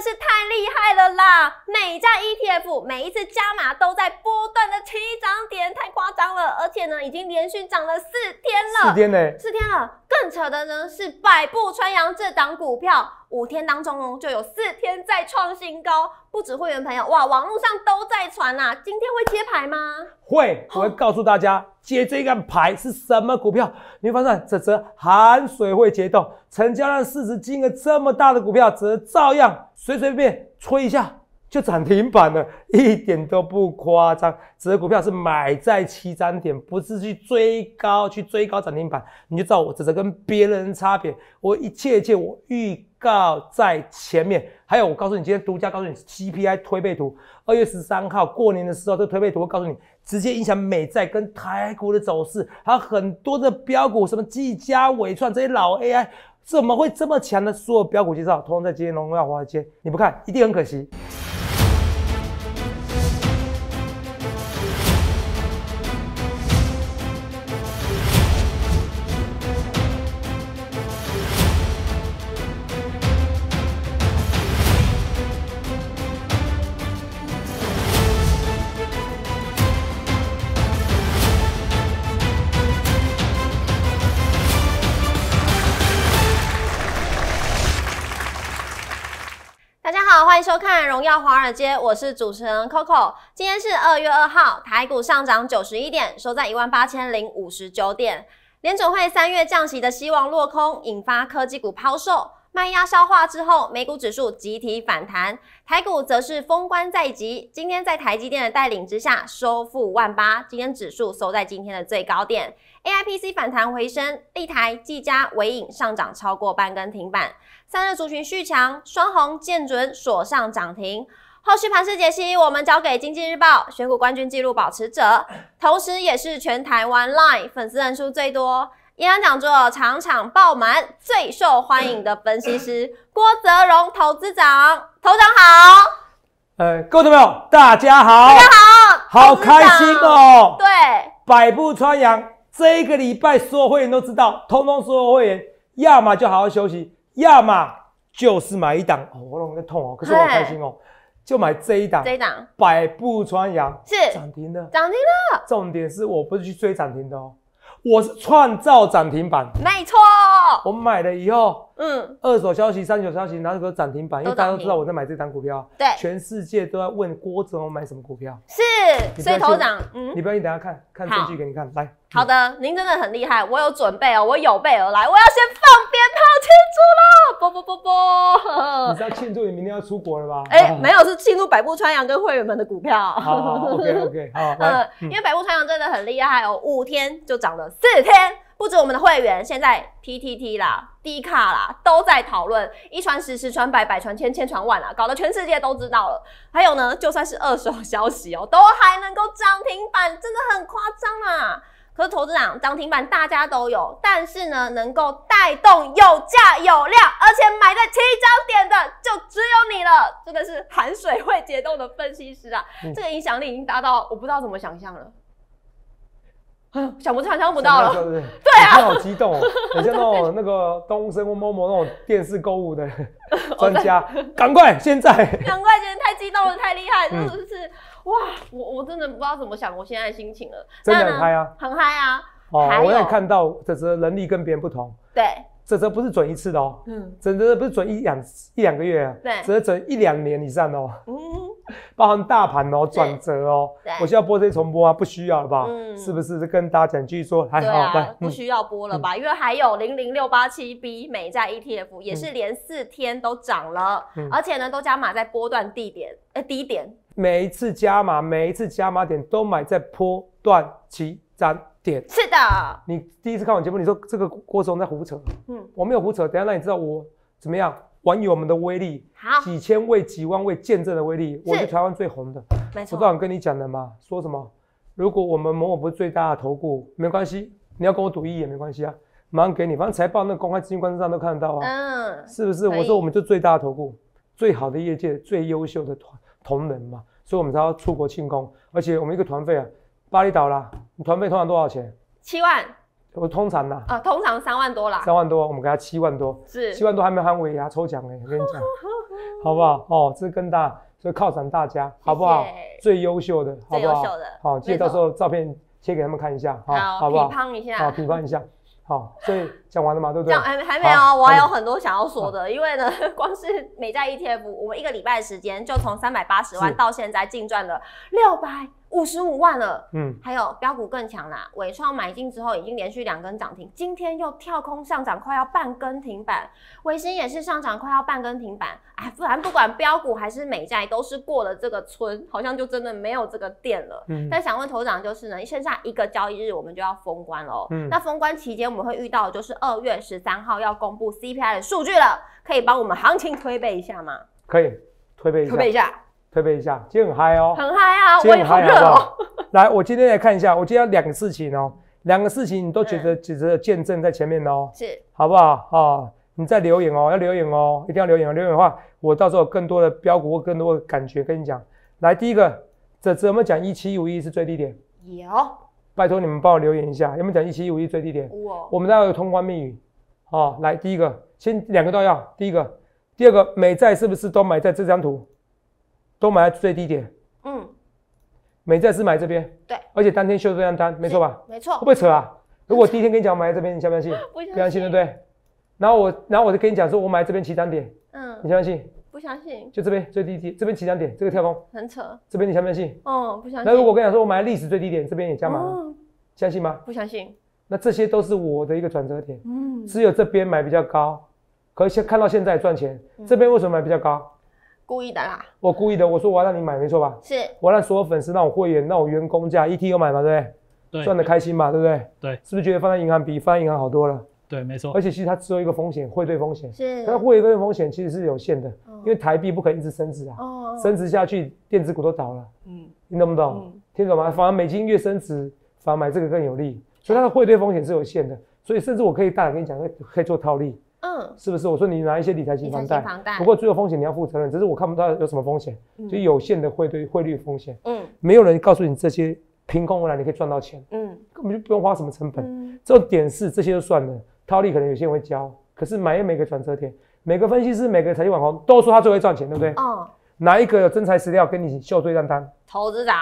是太厉害了啦！每家 ETF 每一次加码都在波段的起涨点，太夸张了。而且呢，已经连续涨了四天了。四天呢？四天了。更扯的呢是百步穿杨这档股票，五天当中哦就有四天在创新高。不止会员朋友，哇，网络上都在传啊，今天会接牌吗？会，我会告诉大家接这一根牌是什么股票。你发现，这则含水会结冻，成交量、市值金额这么大的股票，则照样。随随便便吹一下就涨停板了，一点都不夸张。这只股票是买在七涨点，不是去追高去追高涨停板。你就照我这只跟别人差别，我一切一切我预告在前面。还有，我告诉你，今天独家告诉你 CPI 推背图，二月十三号过年的时候，这推背图会告诉你直接影响美债跟台股的走势，还有很多的标股，什么技嘉、伟创这些老 AI。怎么会这么强的所有标股介绍，通通在今天荣耀华尔街，你不看一定很可惜。好，欢迎收看《荣耀华尔街》，我是主持人 Coco。今天是二月二号，台股上涨九十一点，收在一万八千零五十九点。联准会三月降息的希望落空，引发科技股抛售，卖压消化之后，美股指数集体反弹，台股则是封关在即。今天在台积电的带领之下，收复万八。今天指数收在今天的最高点。AIPC 反弹回升，立台、技嘉、伟影上涨超过半根停板。三热族群续强，双红见准锁上涨停。后续盘势解析，我们交给经济日报选股冠军纪录保持者，同时也是全台湾 Line 粉丝人数最多、演讲讲座场场爆满、最受欢迎的分析师 郭泽荣投资长。投长好，呃，各位朋友，大家好，大家好好开心哦。对，百步穿杨。这一个礼拜，所有会员都知道，通通所有会员，要么就好好休息，要么就是买一档喉咙在痛哦，可是我开心哦，就买这一档，这一档百步穿杨是涨停了，涨停了。重点是我不是去追涨停的哦，我是创造涨停板，没错，我买了以后。嗯，二手消息、三九消息，那时个涨停板，因为大家都知道我在买这档股票，对，全世界都在问郭总买什么股票，是，所以头涨，嗯，你不要，你等下看看证据给你看来。好的，您真的很厉害，我有准备哦，我有备而来，我要先放鞭炮庆祝喽，波波波波。你是要庆祝你明天要出国了吧？哎，没有，是庆祝百步穿杨跟会员们的股票。好，OK OK，好，嗯，因为百步穿杨真的很厉害哦，五天就涨了四天。不止我们的会员，现在 TTT 啦，低卡啦，都在讨论，一传十，十传百，百传千，千传万啦，搞得全世界都知道了。还有呢，就算是二手消息哦，都还能够涨停板，真的很夸张啊！可是投资长涨停板大家都有，但是呢，能够带动有价有量，而且买在起涨点的，就只有你了。真的是含水会解冻的分析师啊，这个影响力已经达到，我不知道怎么想象了。想抢不想象不到了，对啊，好激动哦，等像那种那个东森或某某那种电视购物的 专家，赶快现在，赶快现在，太激动了，太厉害，真的是哇，我我真的不知道怎么想，我现在心情了，真的很嗨啊，很嗨啊，哦，我有看到就是能力跟别人不同，对。这折不是准一次的哦，嗯，这折不是准一两一两个月啊，对，折折一两年以上哦，嗯，包含大盘哦，转折哦，我需要播这些重播啊，不需要了吧，嗯，是不是跟大家讲，继续说还好，不需要播了吧，因为还有零零六八七 B 美债 ETF 也是连四天都涨了，而且呢都加码在波段低点，哎，低点，每一次加码，每一次加码点都买在波段期站。是的，你第一次看我节目，你说这个郭松在胡扯，嗯，我没有胡扯，等下让你知道我怎么样，网友们的威力，好，几千位、几万位见证的威力，我是台湾最红的，没错，不断跟你讲的嘛，说什么，如果我们某某不是最大的投顾，没关系，你要跟我赌一也没关系啊，马上给你，反正财报那公开资讯网上都看得到啊，嗯，是不是？我说我们就最大的投顾，最好的业界，最优秀的团同仁嘛，所以我们要出国庆功，而且我们一个团费啊。巴厘岛啦，你团费通常多少钱？七万，我通常啦，啊，通常三万多啦，三万多，我们给他七万多，是七万多，还没喊尾牙抽奖哎，我跟你讲，好不好？哦，这更跟大，以犒赏大家，好不好？最优秀的，好不好？好，记得到时候照片切给他们看一下，好，好不好？好，批判一下，好，所以。讲完了吗？对不对？讲还还没有我还有很多想要说的。因为呢，光是美债 ETF，我们一个礼拜的时间就从三百八十万到现在净赚了六百五十五万了。嗯，还有标股更强啦，伟创买进之后已经连续两根涨停，今天又跳空上涨，快要半根停板。微星也是上涨快要半根停板。哎，不然不管标股还是美债，都是过了这个村，好像就真的没有这个店了。嗯，但想问头长就是呢，剩下一个交易日我们就要封关了。嗯，那封关期间我们会遇到的就是。二月十三号要公布 CPI 的数据了，可以帮我们行情推背一下吗？可以推背一下，推背一下，推背一下，今天很嗨哦，很嗨啊，我也很热哦。来，我今天来看一下，我今天两个事情哦，两个事情你都觉得值得见证在前面哦，是，好不好啊？你在留言哦，要留言哦，一定要留言哦。留言的话，我到时候更多的标股，更多的感觉跟你讲。来，第一个，这怎么讲？一七五一是最低点？有。拜托你们帮我留言一下，有没有讲一七一五一最低点？我们都要有通关密语，啊，来第一个，先两个都要，第一个，第二个美债是不是都买在这张图，都买最低点？嗯，美债是买这边，对，而且当天修这张单，没错吧？没错，会不会扯啊？如果第一天跟你讲买这边，你相不相信？不相信，对不对？然后我，然后我就跟你讲说，我买这边起涨点，嗯，你相信？不相信？就这边最低点，这边起涨点，这个跳空很扯。这边你相不相信？哦，不相信。那如果我跟你讲说，我买历史最低点，这边也加码，相信吗？不相信。那这些都是我的一个转折点。嗯。只有这边买比较高，可以现看到现在赚钱。这边为什么买比较高？故意的啦。我故意的，我说我要让你买，没错吧？是。我让所有粉丝、让我会员、让我员工价一 t o 买嘛，对不对？对。赚的开心嘛，对不对？对。是不是觉得放在银行比放在银行好多了？对，没错，而且其实它只有一个风险，汇兑风险。是。它汇兑风险其实是有限的，因为台币不可能一直升值啊，升值下去，电子股都倒了。嗯。你懂不懂？听懂吗？反而美金越升值，反而买这个更有利。所以它的汇兑风险是有限的。所以甚至我可以大胆跟你讲，可以做套利。嗯。是不是？我说你拿一些理财型房贷，不过最后风险你要负责任。只是我看不到有什么风险，所以有限的汇兑汇率风险。嗯。没有人告诉你这些凭空而来你可以赚到钱。嗯。根本就不用花什么成本。嗯。这点是这些就算了。套利可能有些人会交，可是买又没个转折点，每个分析师、每个财经网红都说他最会赚钱，对不对？嗯。哪一个真材实料跟你秀对账单？投资长。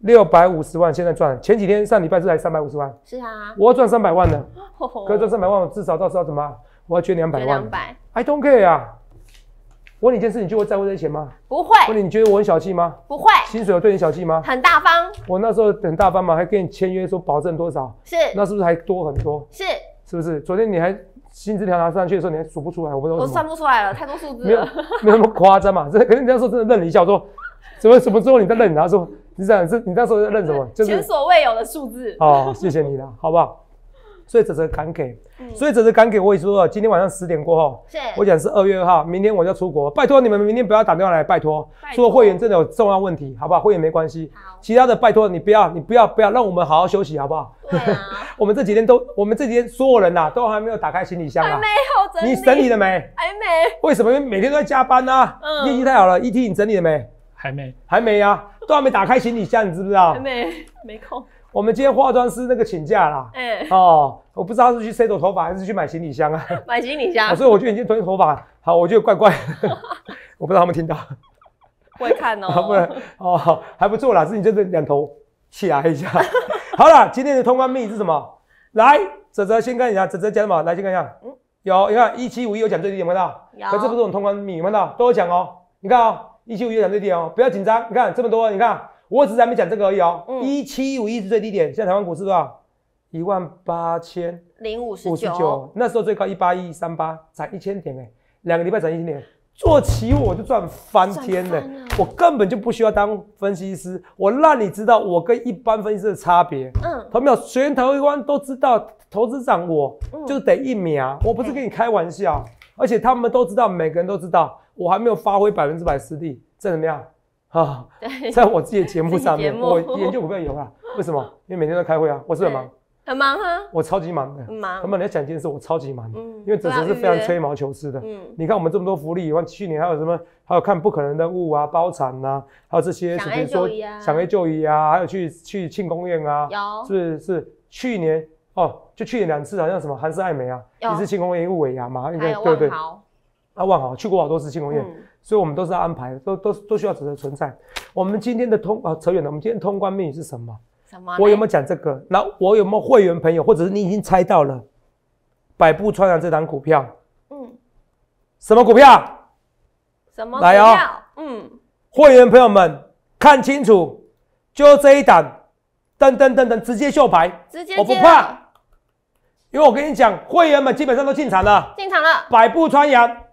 六百五十万现在赚，前几天上礼拜才三百五十万。是啊，我要赚三百万的。可以赚三百万，我至少到时候怎么？我要捐两百万。两百。I don't care 啊！问你一件事，你就会在乎这些钱吗？不会。问你，你觉得我很小气吗？不会。薪水有对你小气吗？很大方。我那时候很大方嘛，还跟你签约说保证多少？是。那是不是还多很多？是。是不是昨天你还薪资条拿上去的时候你还数不出来？我不都我算不出来了，太多数字，没有没有那么夸张嘛？这肯定那时候真的愣了一下，我说怎么怎么之后你在愣？然后说你样，这你那时候在愣什么？前所未有的数字哦，谢谢你了，好不好？所以只是敢给，所以只是敢给。我也说了，今天晚上十点过后，我讲是二月二号，明天我要出国。拜托你们，明天不要打电话来，拜托。说会员真的有重要问题，好不好？会员没关系，其他的拜托你不要，你不要不要，让我们好好休息，好不好？我们这几天都，我们这几天所有人呐，都还没有打开行李箱啊。还没有整理。你整理了没？还没。为什么每天都在加班呢？嗯。业绩太好了，ET 你整理了没？还没，还没啊，都还没打开行李箱，你知不知道？还没，没空。我们今天化妆师那个请假啦，嗯，哦，我不知道是去吹头发还是去买行李箱啊，买行李箱，所以我觉得已经吹头发，好，我觉得怪怪，我不知道他们听到，会看哦，不然哦还不错啦，是你就是两头起来一下，好了，今天的通关秘是什么？来，泽泽先看一下，泽泽讲什么？来先看一下，嗯，有，你看一七五一有讲最低有没到，有，可是不是我们通关秘没到，都有讲哦，你看哦，一七五一有讲最低哦，不要紧张，你看这么多，你看。我只是还没讲这个而已哦。一七一五一是最低点，现在台湾股市多少？一万八千零五十九。那时候最高一八一三八，涨一千点哎，两个礼拜涨一千点，做期货我就赚翻天了。我根本就不需要当分析师，我让你知道我跟一般分析师的差别。嗯。有没有？全台湾都知道，投资长我就得一秒，我不是跟你开玩笑，而且他们都知道，每个人都知道，我还没有发挥百分之百实力，在怎么样？啊，在我自己的节目上面，我研究股票有啊。为什么？因为每天都开会啊，我是很忙，很忙哈。我超级忙的，很忙。忙，你要讲件事，我超级忙。的，因为整持是非常吹毛求疵的。嗯，你看我们这么多福利，外，去年还有什么，还有看《不可能的雾》啊，包场呐，还有这些，是爱就医啊，想就医啊，还有去去庆功宴啊，是不是？是去年哦，就去年两次，好像什么韩式爱美啊，一次庆功宴，物尾牙嘛，对不对？还有啊，万豪去过好多次庆功宴。所以，我们都是安排，都都都需要存在。我们今天的通啊，扯远了。我们今天通关密语是什么？什么？我有没有讲这个？那我有没有会员朋友，或者是你已经猜到了？百步穿杨这档股票。嗯。什么股票？什么股票？嗯。会员朋友们看清楚，就这一档，噔噔噔噔，直接秀牌。直接。我不怕，因为我跟你讲，会员们基本上都进场了。进场了。百步穿杨。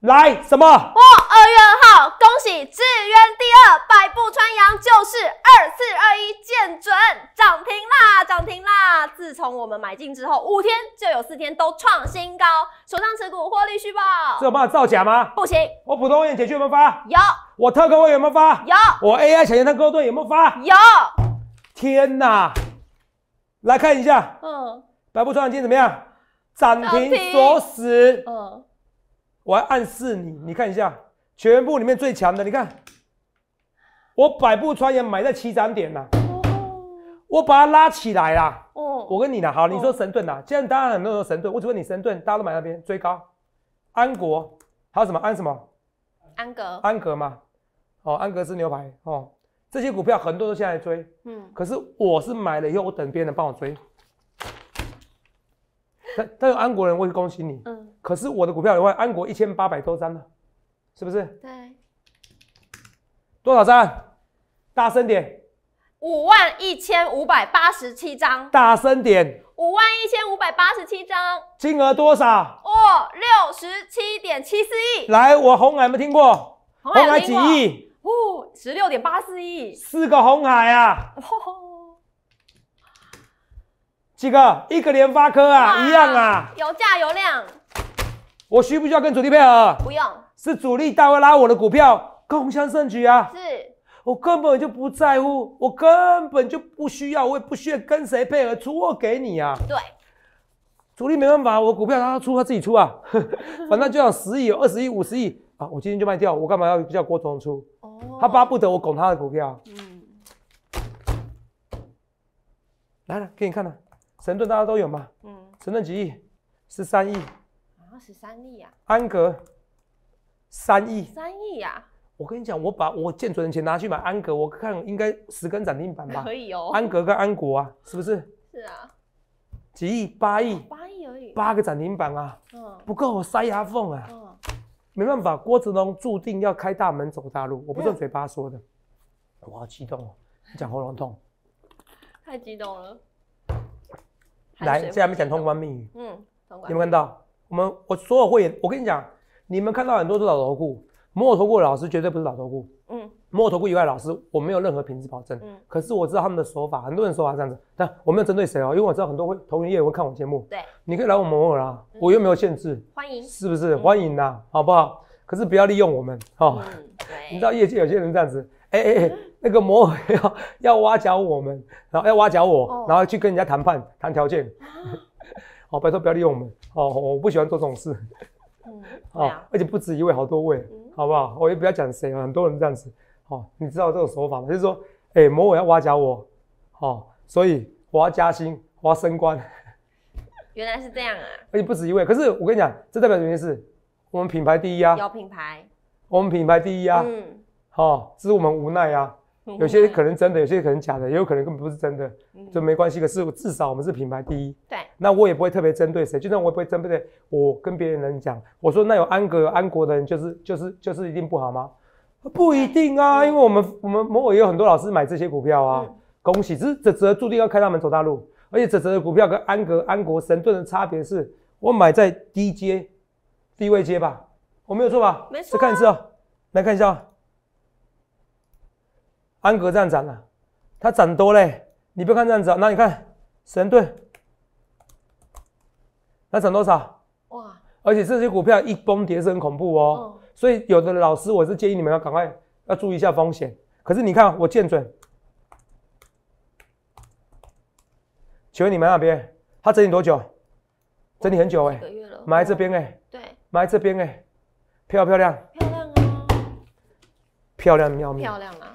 来什么？哇！二月二号，恭喜志渊第二百步穿杨，就是二四二一见准，涨停啦，涨停啦！自从我们买进之后，五天就有四天都创新高，手上持股获利续报。这有办法造假吗？不行，我普通解决有没有发？有。我特科有没有发？有。我 AI 抢先特戈盾有没有发？有。天哪！来看一下，嗯，百步穿杨今天怎么样？涨停锁死，嗯。我暗示你，你看一下，全部里面最强的，你看，我百步穿杨买在起涨点呐，我把它拉起来啦。哦，我跟你啦，好，你说神盾呐，既然大然很多说神盾，我只问你神盾，大家都买那边追高，安国还有什么安什么？安格。安格嘛，哦，安格斯牛排哦，这些股票很多都现在追，嗯，可是我是买了以后我等别人帮我追，但但有安国人，我恭喜你，嗯。可是我的股票有万安国一千八百多张呢，是不是？对。多少张？大声点。五万一千五百八十七张。大声点。五万一千五百八十七张。金额多少？哦，六十七点七四亿。来，我红海有没有听过？红海几亿？哦，十六点八四亿。四个红海啊。几个？一个联发科啊，一样啊。油价油量。我需不需要跟主力配合？不用，是主力大卫拉我的股票，共襄胜局啊！是我根本就不在乎，我根本就不需要，我也不需要跟谁配合，出货给你啊！对，主力没办法，我股票他要出他自己出啊，反正就要十亿、二十亿、五十亿啊，我今天就卖掉，我干嘛要叫郭总出？哦，他巴不得我拱他的股票。嗯，来了，给你看啊，神盾大家都有嘛。嗯，神盾几亿？十三亿。十三亿啊！安格，三亿，三亿呀！我跟你讲，我把我建准的钱拿去买安格，我看应该十根涨停板吧？可以哦。安格跟安国啊，是不是？是啊。几亿？八亿？八亿而已。八个涨停板啊！嗯。不够我塞牙缝啊！嗯。没办法，郭子龙注定要开大门走大路，我不是嘴巴说的。我好激动哦！你讲喉咙痛？太激动了。来，接下来讲通关秘语。嗯。通关？有没有看到？我们我所有会员，我跟你讲，你们看到很多都是老头户，摩有头户的老师绝对不是老头户。嗯，摩尔头户以外的老师，我没有任何品质保证。嗯，可是我知道他们的手法，很多人手法这样子，但我没有针对谁哦，因为我知道很多会同业业会看我节目。对，你可以来我们摩尔啊，我又没有限制，欢迎，是不是欢迎呐？好不好？可是不要利用我们哦。你知道业界有些人这样子，哎哎哎，那个摩尔要要挖角我们，然后要挖角我，然后去跟人家谈判谈条件。好，拜托不要利用我们。哦，我不喜欢做这种事。嗯，好，而且不止一位，好多位，好不好？我也不要讲谁啊，很多人这样子。好，你知道这种手法吗？就是说，哎，某某要挖角我，哦，所以我要加薪，我要升官。原来是这样啊！而且不止一位，可是我跟你讲，这代表一意思？我们品牌第一啊。有品牌。我们品牌第一啊。嗯。好，这是我们无奈啊。有些可能真的，有些可能假的，也有可能根本不是真的，就没关系。可是至少我们是品牌第一，对。那我也不会特别针对谁，就算我也不会针对我跟别人讲，我说那有安格、有安国的人就是就是就是一定不好吗？不一定啊，因为我们我们某某也有很多老师买这些股票啊，恭喜！只是泽泽注定要开大门走大路，而且泽的股票跟安格、安国、神盾的差别是，我买在低阶，低位阶吧，我没有错吧？没错，再看一次啊，来看一下。安格这样涨了，它涨多嘞！你不看这样子啊？那你看神盾，它涨多少？哇！而且这些股票一崩跌是很恐怖哦。所以有的老师，我是建议你们要赶快要注意一下风险。可是你看我见准，请问你们那边它整理多久？整理很久哎，一个这边哎，对，买这边哎，漂不漂亮？漂亮啊！漂亮不要漂亮啊。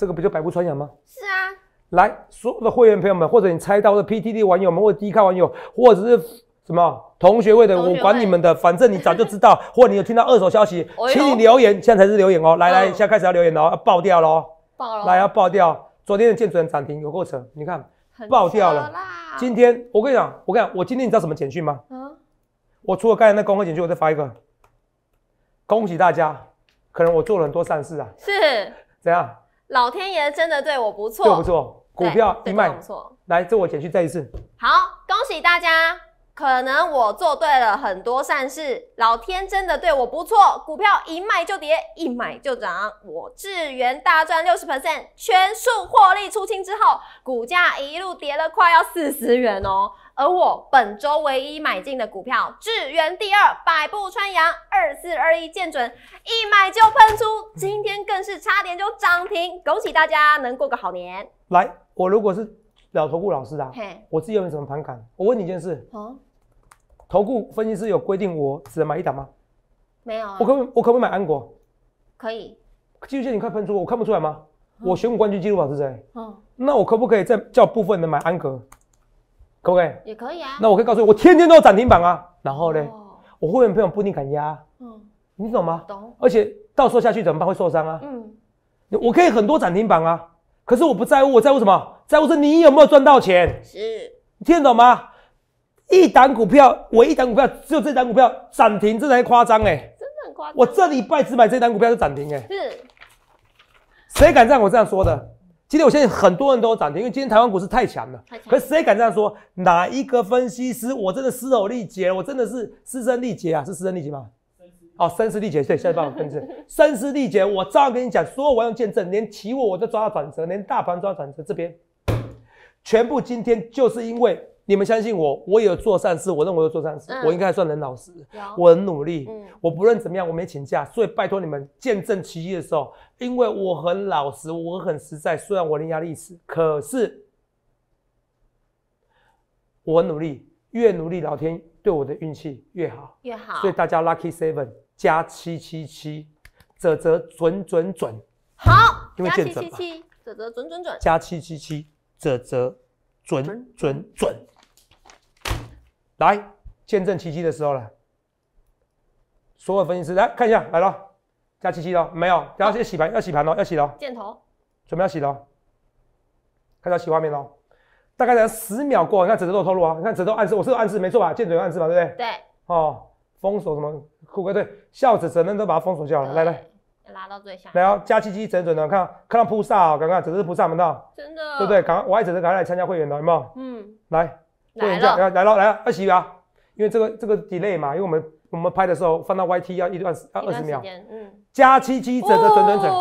这个不就百步穿杨吗？是啊，来，所有的会员朋友们，或者你猜到的 PTD 网友们，或者低咖网友，或者是什么同学会的，我管你们的，反正你早就知道，或者你有听到二手消息，请你留言，现在才是留言哦，来来，现在开始要留言了哦，要爆掉喽，爆了，来要爆掉，昨天的建准涨停有过程，你看爆掉了，今天我跟你讲，我跟你讲，我今天你知道什么简讯吗？嗯，我除了刚才那公开简讯，我再发一个，恭喜大家，可能我做了很多善事啊，是，怎样？老天爷真的对我不错，对不错，股票一卖不错，来这我减去再一次。好，恭喜大家，可能我做对了很多善事，老天真的对我不错，股票一卖就跌，一买就涨，我智源大赚六十 percent，全数获利出清之后，股价一路跌了快要四十元哦。而我本周唯一买进的股票，智源第二，百步穿杨，二四二一见准，一买就喷出，今天更是差点就涨停。恭喜大家能过个好年！来，我如果是老投顾老师啊，我自己有没有什么反感？我问你一件事，投顾分析师有规定我只能买一档吗？没有，我可不我可不可以买安国？可以。记录线你快喷出，我看不出来吗？我选股冠军记录榜是谁？嗯，那我可不可以再叫部分人买安格？可不可以？也可以啊。那我可以告诉你，我天天都有涨停板啊。然后呢，我会不朋友不一定敢压？嗯，你懂吗？懂。而且到时候下去怎么办？会受伤啊。嗯。我可以很多涨停板啊，可是我不在乎，我在乎什么？在乎是你有没有赚到钱。是。听得懂吗？一档股票，我一档股票，只有这档股票涨停，这才夸张哎。真的很夸张。我这礼拜只买这档股票就涨停哎。是。谁敢让我这样说的？今天我相信很多人都有涨停，因为今天台湾股市太强了。可谁敢这样说？哪一个分析师？我真的嘶吼力竭，我真的是失声力竭啊，是失声力竭吗？好，声嘶力竭，现在帮我跟你声嘶 力竭，我照样跟你讲，有我用见证，连期我我都抓到转折，连大盘抓转折，这边全部今天就是因为。你们相信我，我有做善事，我认为有做善事，我应该算很老实，我很努力，嗯，我不论怎么样，我没请假，所以拜托你们见证奇迹的时候，因为我很老实，我很实在，虽然我人压力死，可是我很努力，越努力，老天对我的运气越好，越好，所以大家 lucky seven 加七七七，折折准准准，好，因为见证嘛，加七七七，准准准，加七七七，准折准准准。来见证奇迹的时候了，所有分析师来看一下，来了，加七七了，没有？然后去洗盘，要洗盘了，要洗了。箭头准备要洗了，看到洗画面了，大概在十秒过，你看纸都透露啊，你看纸都暗示，我是暗示没错吧？箭头有暗示吧，对不对？对。哦，封锁什么？酷哥对，笑着整张都把它封锁掉了。来来，拉到最下。来，加七七整准的，看，看到菩萨哦，刚刚纸是菩萨，没道，真的。对不对？刚我还准备刚快来参加会员的，有没有？嗯，来。来啦！来啦！来二二一啊，因为这个这个 delay 嘛，因为我们我们拍的时候放到 YT 要一段要二十秒，嗯，加七七整整整整整，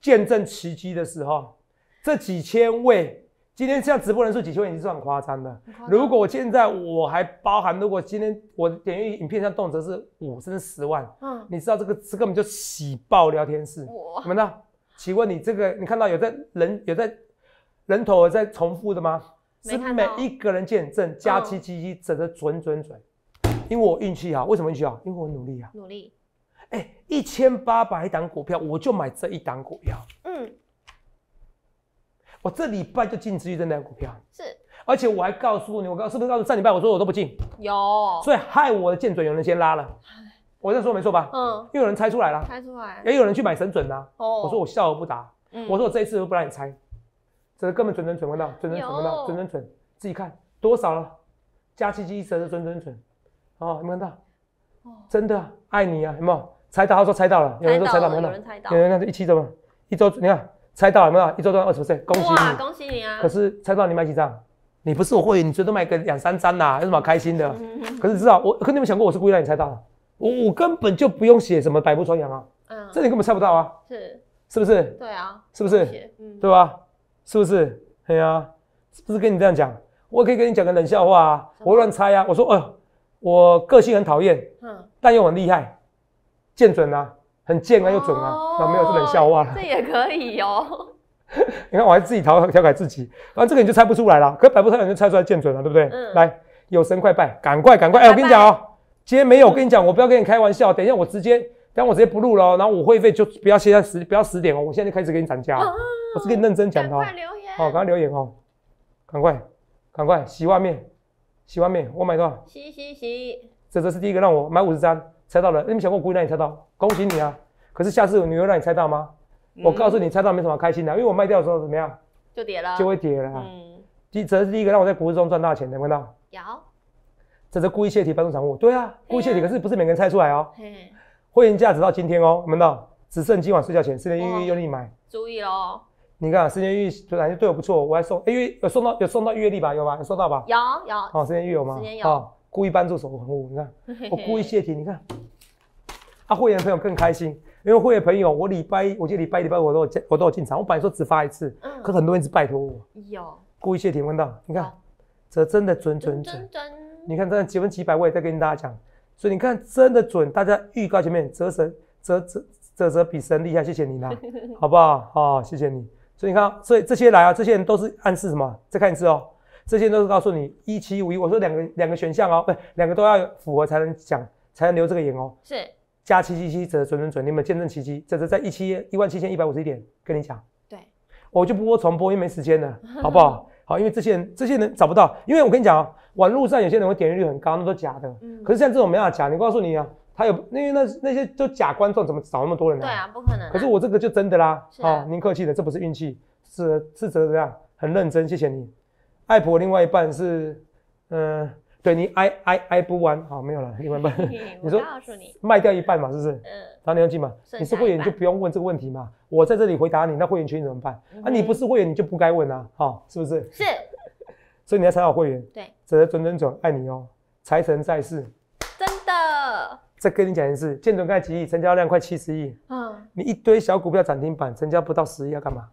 见证奇迹的时候，这几千位今天像直播人数几千位已经是很夸张的。如果现在我还包含，如果今天我点阅影片上动辄是五甚至十万，嗯，你知道这个这根本就喜爆聊天室，怎么呢？请问你这个你看到有在人有在人头在重复的吗？是每一个人见证加七七七，整的准准准，因为我运气好。为什么运气好？因为我努力啊。努力。哎，一千八百档股票，我就买这一档股票。嗯。我这礼拜就进这一只那股票。是。而且我还告诉你，我刚是不是告诉上礼拜我说我都不进？有。所以害我的剑准有人先拉了。我在说没错吧？嗯。因为有人猜出来了。猜出来。也有人去买神准啦。哦。我说我笑而不答。嗯。我说我这一次不让你猜。这根本准准准，不到准准准，不到准准准，自己看多少了？加七七一折是准准准，哦，有看到？哦，真的爱你啊，有有？猜到，他说猜到了，有人说猜到，有人猜到，有人看一期怎么？一周你看猜到了没有？一周赚二十岁，恭喜你！恭喜你啊！可是猜到你买几张？你不是我会员，你最多买个两三张啦，有什么开心的？可是知道我，可你有想过我是故意让你猜到？我我根本就不用写什么百步穿杨啊，嗯，这你根本猜不到啊，是是不是？对啊，是不是？嗯，对吧？是不是？对啊，是不是跟你这样讲？我可以跟你讲个冷笑话啊，我乱猜啊。我说，哦，我个性很讨厌，嗯，但又很厉害，见准啊，很贱啊又准啊，没有这冷笑话了。这也可以哟。你看，我还自己调调侃自己，啊，这个你就猜不出来了。可百步穿你就猜出来见准了，对不对？来，有神快拜，赶快赶快！哎，我跟你讲哦，今天没有，我跟你讲，我不要跟你开玩笑，等一下我直接。那我直接不录了，然后我会费就不要现在十不要十点哦，我现在就开始给你涨价，我是给你认真讲的。快留言，赶快留言哦，赶快赶快洗碗面，洗碗面，我买多少？洗洗洗。这这是第一个让我买五十张猜到了，你们想我故意让你猜到，恭喜你啊！可是下次我女儿让你猜到吗？我告诉你，猜到没什么开心的，因为我卖掉的时候怎么样？就跌了，就会跌了。嗯，第这是第一个让我在股市中赚大钱的，看到？有。这是故意泄题帮助散户，对啊，故意泄题，可是不是每个人猜出来哦。会员价值到今天哦，门道只剩今晚睡觉前，时间玉玉用力买，注意哦。你看，时间玉本感觉对我不错，我还送，哎，玉有送到有送到玉力吧？有吧？有收到吧？有有。哦，时间玉有吗？时间有。哦，故意帮助手护文物，你看，我故意泄题，你看，啊，会员朋友更开心，因为会员朋友，我礼拜，我今得礼拜一、礼拜五都有我都有进场，我本来说只发一次，嗯，可很多人一直拜托我，有故意泄题，问到，你看，这真的准准准，你看，这几分几百位在跟大家讲。所以你看，真的准，大家预告前面折神折折折折比神厉害，谢谢你啦，好不好？好，谢谢你。所以你看，所以这些来啊，这些人都是暗示什么？再看一次哦，这些都是告诉你一七五一，我说两个两个选项哦，不两个都要符合才能讲，才能留这个言哦。是，加七七七折准准准，你们见证奇迹？这是在一七一万七千一百五十一点，跟你讲。对，我就不播重播，因为没时间了，好不好？好，因为这些人这些人找不到，因为我跟你讲啊，网络上有些人会点击率很高，那都假的。嗯，可是像这种没法假，你告诉你啊，他有，因为那那些都假观众，怎么找那么多人呢？对啊，不可能。可是我这个就真的啦。好，您客气的，这不是运气，是是么样，很认真，谢谢你。爱婆，另外一半是嗯。对你挨挨挨不完，好没有了，另 外 不，你说，卖掉一半嘛，是不是？嗯。然后你要进嘛？你是会员就不用问这个问题嘛。我在这里回答你，那会员群怎么办？啊，你不是会员，你就不该问啊，好是不是？是。所以你要筛好会员。对。准准准，爱你哦！财神在世。真的。再跟你讲一次，建准开几亿，成交量快七十亿。嗯，你一堆小股票涨停板，成交不到十亿，要干嘛？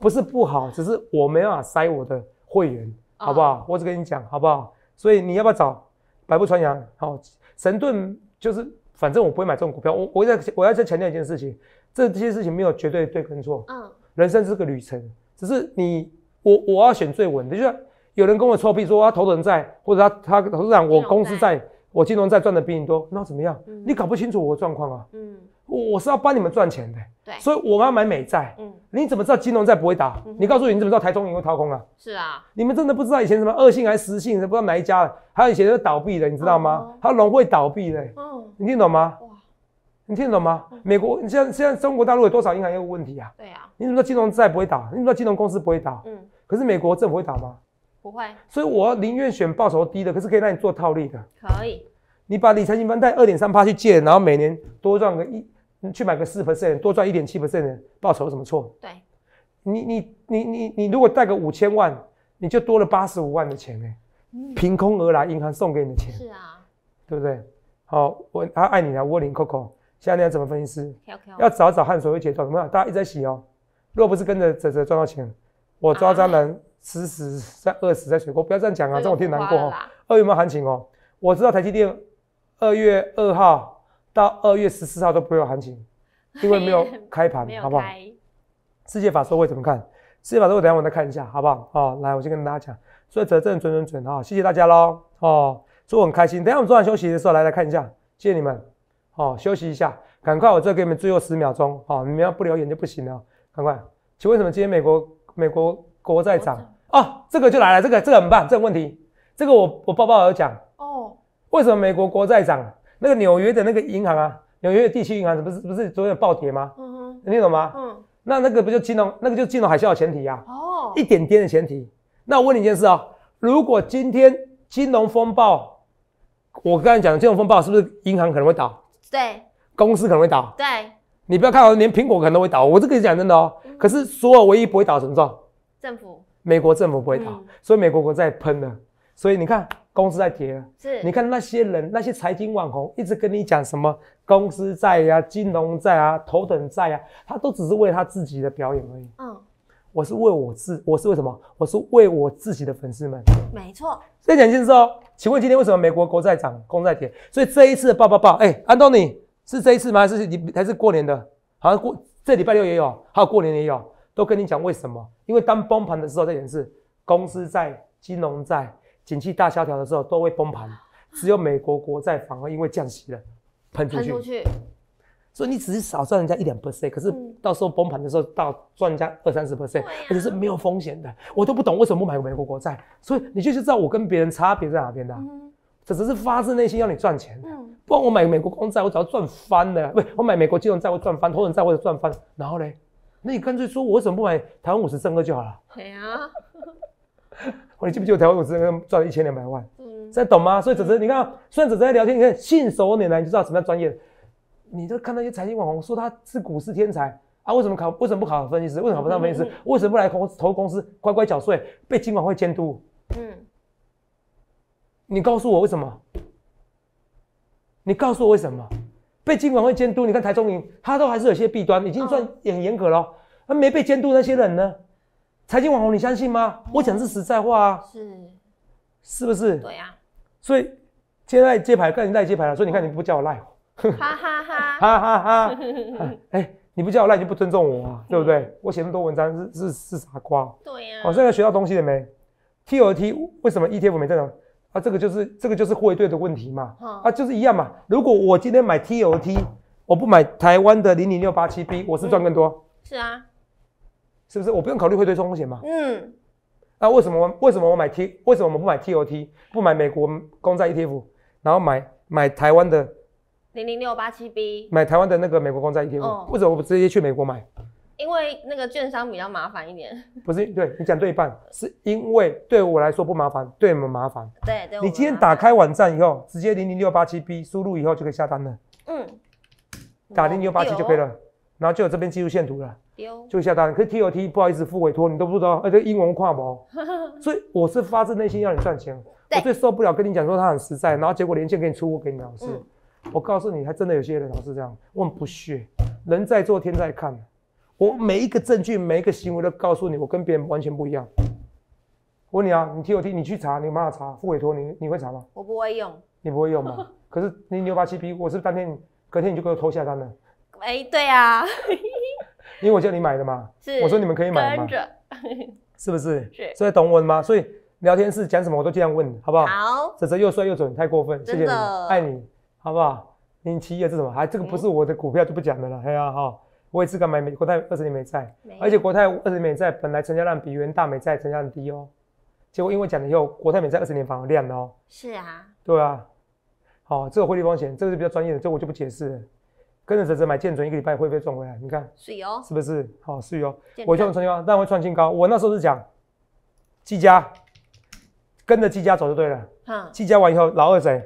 不是不好，只是我没办法塞我的会员，好不好？我只跟你讲，好不好？所以你要不要找百步穿杨？好，神盾就是，反正我不会买这种股票。我我要我要再强调一件事情，这这些事情没有绝对对跟错。嗯，人生是个旅程，只是你我我要选最稳的。就像有人跟我臭屁说，他投资人在，或者他他董事长我公司在我金融在赚的比你多，那怎么样？你搞不清楚我的状况啊。嗯。我是要帮你们赚钱的，对，所以我要买美债。嗯，你怎么知道金融债不会打？你告诉你，你怎么知道台中银会掏空啊？是啊，你们真的不知道以前什么二性还是十信，不知道哪一家了，还有以前都倒闭的，你知道吗？还有融会倒闭的，嗯，你听懂吗？哇，你听得懂吗？美国，你现在中国大陆有多少银行有问题啊？对啊，你怎么说金融债不会打？你怎么说金融公司不会打？嗯，可是美国政府会打吗？不会，所以我宁愿选报酬低的，可是可以让你做套利的，可以。你把理财金房贷二点三八去借，然后每年多赚个一。你去买个四 percent，多赚一点七 percent 的报酬什么错？对，你你你你你如果贷个五千万，你就多了八十五万的钱嘞，凭空而来，银行送给你的钱。是啊，对不对？好，我他爱你啊，我领 Coco，现在要怎么分析？师？要早早汗水会解脱，怎么样？大家一直在洗哦。如果不是跟着泽泽赚到钱，我抓蟑螂死死在饿死在水沟。不要这样讲啊，这种听难过哦。二月有没有行情哦？我知道台积电二月二号。到二月十四号都不会有行情，因为没有 开盘，好不好？世界法说会怎么看？世界法说会，等下我们再看一下，好不好？哦，来，我先跟大家讲，所以折正准准准啊！谢谢大家喽，哦，以我很开心。等下我们做完休息的时候来来看一下，谢谢你们，哦，休息一下，赶快，我再给你们最后十秒钟，哦，你们要不留言就不行了，赶快。请问什么今天美国美国国债涨？哦，这个就来了，这个这个很棒，这个问题，这个我我报报有讲哦。为什么美国国债涨？那个纽约的那个银行啊，纽约地区银行不是不是昨天暴跌吗？嗯哼，听懂吗？嗯，那那个不就金融，那个就金融海啸的前提啊？哦。一点点的前提。那我问你一件事啊，如果今天金融风暴，我刚才讲的金融风暴，是不是银行可能会倒？对。公司可能会倒。对。你不要看我，连苹果可能都会倒。我这个讲真的哦。可是所有唯一不会倒什么？政府。美国政府不会倒，所以美国国债喷了。所以你看。公司在跌，是，你看那些人，那些财经网红一直跟你讲什么公司债啊、金融债啊、头等债啊，他都只是为了他自己的表演而已。嗯，我是为我自，我是为什么？我是为我自己的粉丝们。没错。再讲清楚哦，请问今天为什么美国国债涨，公司债跌？所以这一次的爆爆爆！哎，安东尼是这一次吗？还是你还是过年的？好像过这礼拜六也有，还有过年也有，都跟你讲为什么？因为当崩盘的时候在演示，公司在金融债。景气大萧条的时候都会崩盘，只有美国国债反而因为降息了喷出去。所以你只是少赚人家一两 percent，可是到时候崩盘的时候，到赚人家二三十 percent，而且是没有风险的。我都不懂为什么不买美国国债？所以你就是知道我跟别人差别在哪边啦。这只是发自内心要你赚钱，不然我买美国公债，我只要赚翻的；，不，我买美国金融债，我赚翻；，投资人债我赚翻。然后呢？那你干脆说，我什么不买台湾五十正股就好了？对啊。我 你记不记得台湾股资人赚了一千两百万？嗯，这懂吗？所以子哲，你看，虽然子珍在聊天，你看信手拈来，你就知道什么叫专业。你就看到一些财经网红说他是股市天才啊？为什么考？为什么不考分析师？为什么考不上分析师？为什么不来投投公司乖乖缴税？被监管会监督。嗯，你告诉我为什么？你告诉我为什么被监管会监督？你看台中银，他都还是有些弊端，已经算也很严格了。那没被监督那些人呢？财经网红，你相信吗？我讲是实在话啊，是是不是？对啊，所以现在接牌，看你哪里接牌了。所以你看，你不叫我赖，哈哈哈，哈哈哈。哎，你不叫我赖，你就不尊重我啊，对不对？我写那么多文章，是是是傻瓜。对呀，我现在学到东西了没？T O T，为什么 E T F 没在到？啊，这个就是这个就是护卫队的问题嘛。啊，就是一样嘛。如果我今天买 T O T，我不买台湾的零零六八七 B，我是赚更多。是啊。是不是我不用考虑汇兑中风险吗？嗯，那为什么为什么我买 T，为什么我们不买 TOT，不买美国公债 ETF，然后买买台湾的零零六八七 B，买台湾的那个美国公债 ETF，为什么我不直接去美国买？因为那个券商比较麻烦一点。不是，对你讲对半，是因为对我来说不麻烦，对我们麻烦。对对。你今天打开网站以后，直接零零六八七 B 输入以后就可以下单了。嗯，打零零六八七就可以了。然后就有这边技术线图了，就下单可是 T O T，不好意思，付委托你都不知道，哎，这英文跨模，所以我是发自内心要你赚钱，我最受不了跟你讲说他很实在，然后结果连线给你出货给你老师，我告诉你，还真的有些人老师这样，我很不屑，人在做天在看，我每一个证据每一个行为都告诉你，我跟别人完全不一样。我问你啊，你 T O T，你去查，你没有查？付委托你你会查吗？我不会用，你不会用吗？可是你牛八七 P，我是不是当天隔天你就给我拖下单了？哎，对啊，因为我叫你买的嘛，是我说你们可以买吗？是不 是？所以懂我的吗？所以聊天是讲什么我都这样问，好不好？好，这是又帅又准，太过分，谢谢，爱你，好不好？零七业是什么？还这个不是我的股票就不讲的了，哎呀哈，我也只敢买美国泰二十年美债，而且国泰二十年美债本来成交量比原大美债成交量低哦，结果因为讲了以后，国泰美债二十年反而亮了哦。是啊，对啊，好，这个汇率风险，这个是比较专业的，这我就不解释。跟着泽泽买剑准一个礼拜会不会赚回来？你看，是哦，是不是？好是哦，我虽然成交，但会创新高。我那时候是讲，积佳，跟着积佳走就对了。哈，积佳完以后，老二谁？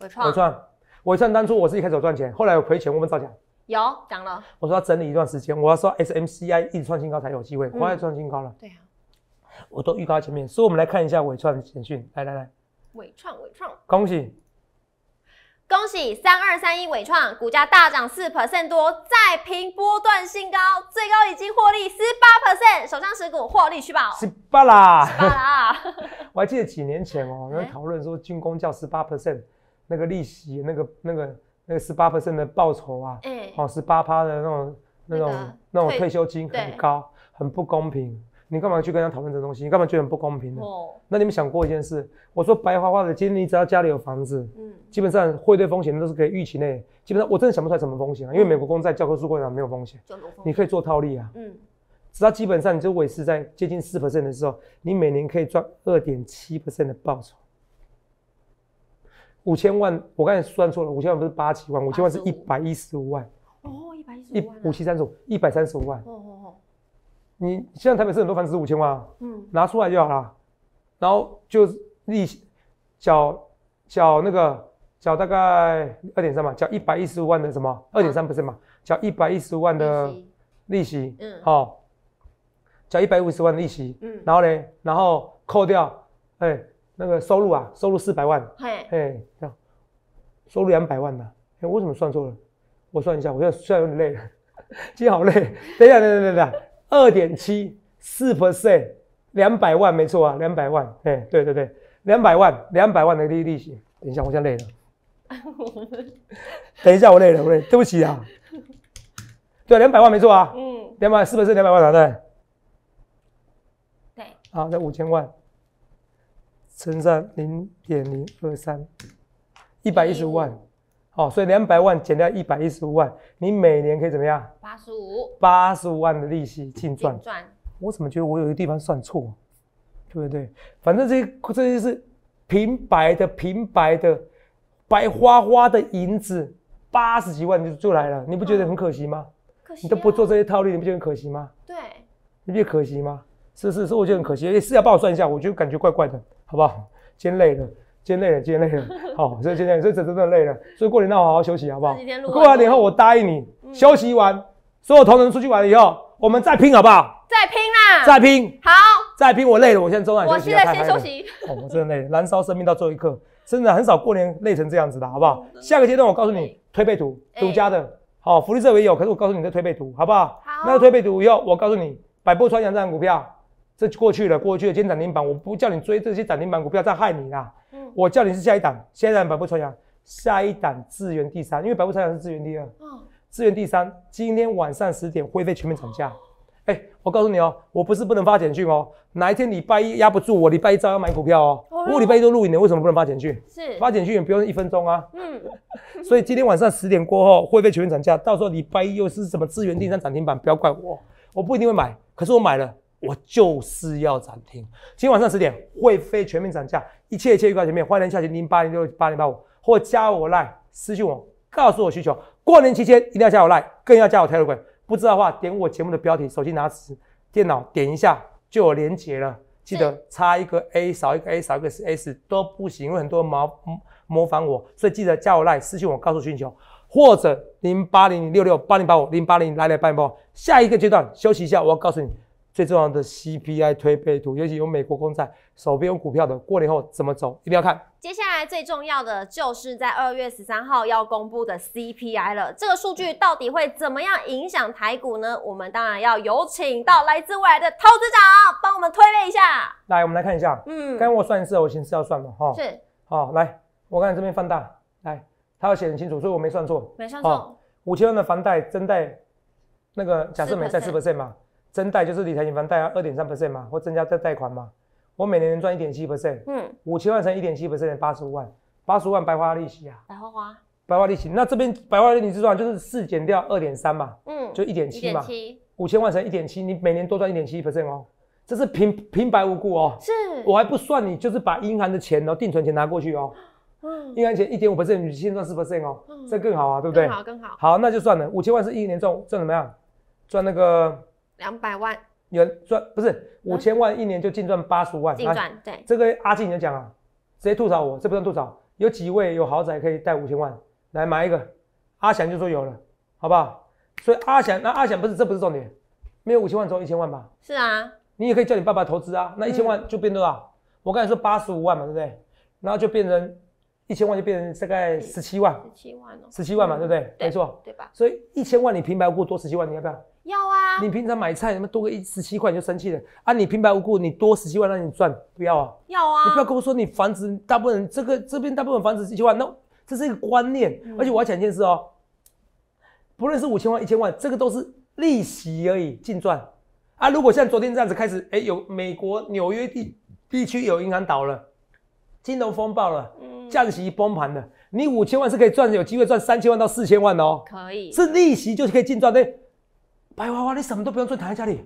伟创。伟创，伟创当初我自己开始我赚钱，后来我亏钱，我们早讲。有讲了。我说要整理一段时间，我要说 SMCI 一直创新高才有机会，我也创新高了。对啊，我都预告前面，所以我们来看一下伟创的简讯。来来来，伟创，伟创，恭喜。恭喜三二三一伟创股价大涨四多，再平波段新高，最高已经获利十八%。percent，手上持股获利去吧，十八啦，十八啦。我还记得几年前哦，们讨论说军工叫十八 percent，那个利息，那个那个那个十八 percent 的报酬啊，哦十八趴的那种那种那种退休金很高，很不公平。你干嘛去跟人家讨论这东西？你干嘛觉得很不公平呢？哦。那你们想过一件事？我说白花花的金，你只要家里有房子，嗯，基本上汇兑风险都是可以预期内。基本上，我真的想不出来什么风险啊，因为美国司在教科书过上没有风险，你可以做套利啊，嗯，只要基本上你就委士在接近四 percent 的时候，你每年可以赚二点七 percent 的报酬。五千万，我刚才算错了，五千万不是八七万，五千万是一百一十五万。哦，一百一十五万。五七三十五，一百三十五万。哦。你现在台北市很多房子是五千万，嗯，拿出来就好了，然后就利息缴缴那个缴大概二点三嘛，缴一百一十五万的什么二点三不是嘛？缴一百一十五万的利息，嗯，好，缴一百五十万的利息，嗯，然后嘞，然后扣掉，哎，那个收入啊，收入四百万，哎样，收入两百万嘛，哎，我怎么算错了？我算一下，我现在虽然有点累，了，今天好累，等一下，等等等等。二点七四 percent，两百万没错啊，两百万，哎，对对对，两百万，两百万的利利息。等一下，我现在累了。等一下，我累了，我累，对不起啊。对，两百万没错啊，嗯，两百四 p e 两百万哪对？对，好，那五千万乘上零点零二三，一百一十万。哦，所以两百万减掉一百一十五万，你每年可以怎么样？八十五，八十五万的利息净赚。我怎么觉得我有一个地方算错，对不对？反正这些这些是平白的平白的白花花的银子，八十几万就就来了，你不觉得很可惜吗？可惜。你都不做这些套利，你不觉得很可惜吗？对。你不觉得可惜吗？是是是，我觉得很可惜。哎，是要帮我算一下，我就感觉怪怪的，好不好？今天累了。今天累了，今天累了，好，所以今天这以真的累了，所以过年让我好好休息，好不好？过完年后，我答应你，休息完，所有同仁出去玩以后，我们再拼，好不好？再拼啦！再拼！好！再拼！我累了，我现在中那里，我现在先休息。我真的累了，燃烧生命到最后一刻，真的很少过年累成这样子的，好不好？下个阶段我告诉你推背图，独家的，好，福利社也有，可是我告诉你这推背图，好不好？好。那个推背图以后，我告诉你，百步穿杨样股票，这过去了，过去了，今天涨停板，我不叫你追这些涨停板股票，再害你啦。我叫你是下一档，下一档百步穿杨，下一档资源第三，因为百步穿杨是资源第二，嗯，资源第三。今天晚上十点会飞全面涨价。哎，我告诉你哦，我不是不能发简讯哦。哪一天礼拜一压不住我，礼拜一照样买股票哦。我礼拜一都录影的，为什么不能发简讯？是发简讯也不用一分钟啊。嗯。所以今天晚上十点过后会飞全面涨价，到时候礼拜一又是什么资源第三涨停板？不要怪我，我不一定会买，可是我买了，我就是要涨停。今天晚上十点会飞全面涨价。一切一切，预告前面，欢迎下去零八零六八零八五或加我 line 私信我，告诉我需求。过年期间一定要加我 line，更要加我 Telegram。不知道的话，点我节目的标题，手机拿纸，电脑点一下就有连接了。记得差一个 A，少一个 A，少一个 S 都不行，因为很多人模模仿我，所以记得加我 line 私信我告诉我需求，或者零八零六六八零八五零八零来来八五，下一个阶段休息一下，我要告诉你。最重要的 CPI 推背图，尤其有美国公债、手边有股票的，过年后怎么走一定要看。接下来最重要的就是在二月十三号要公布的 CPI 了，这个数据到底会怎么样影响台股呢？我们当然要有请到来自未来的投资长帮我们推背一下。来，我们来看一下，嗯，刚刚我算一次，我先是要算的哈。是，好，来，我看这边放大，来，它要写很清楚，所以我没算错，没算错。五千万的房贷增贷，那个假设没在四 percent 增贷就是理财型房贷啊，二点三 percent 嘛，或增加再贷款嘛。我每年能赚一点七 percent，嗯，五千万乘一点七 percent 八十五万，八十五万白花利息啊，白花花，白花利息。那这边白花利息你赚就是四减掉二点三嘛，嗯，就一点七嘛，五千万乘一点七，你每年多赚一点七 percent 哦，这是平平白无故哦，是我还不算你，就是把银行的钱哦，定存钱拿过去哦，嗯，银行钱一点五 percent，你先赚四 percent 哦，这更好啊，对不对？更好更好。好，那就算了，五千万是一年赚赚怎么样？赚那个。两百万有赚不是五千万一年就净赚八十五万净赚对这个阿进你就讲啊直接吐槽我这不算吐槽有几位有豪宅可以贷五千万来买一个阿翔就说有了好不好所以阿翔那阿翔不是这不是重点没有五千万只有一千万吧是啊你也可以叫你爸爸投资啊那一千万就变多少我刚才说八十五万嘛对不对然后就变成一千万就变成大概十七万十七万哦十七万嘛对不对没错对吧所以一千万你平白无故多十七万你要不要？要啊！你平常买菜什么多个一十七块你就生气了啊！你平白无故你多十七万让你赚不要啊！要啊！你不要跟我说你房子大部分这个这边大部分房子十七万，那这是一个观念。而且我要讲一件事哦，不论是五千万一千万，这个都是利息而已净赚啊！如果像昨天这样子开始，哎，有美国纽约地地区有银行倒了，金融风暴了，降息崩盘了，你五千万是可以赚，有机会赚三千万到四千万哦，可以是利息就是可以净赚对。白花花，你什么都不用做，躺在家里，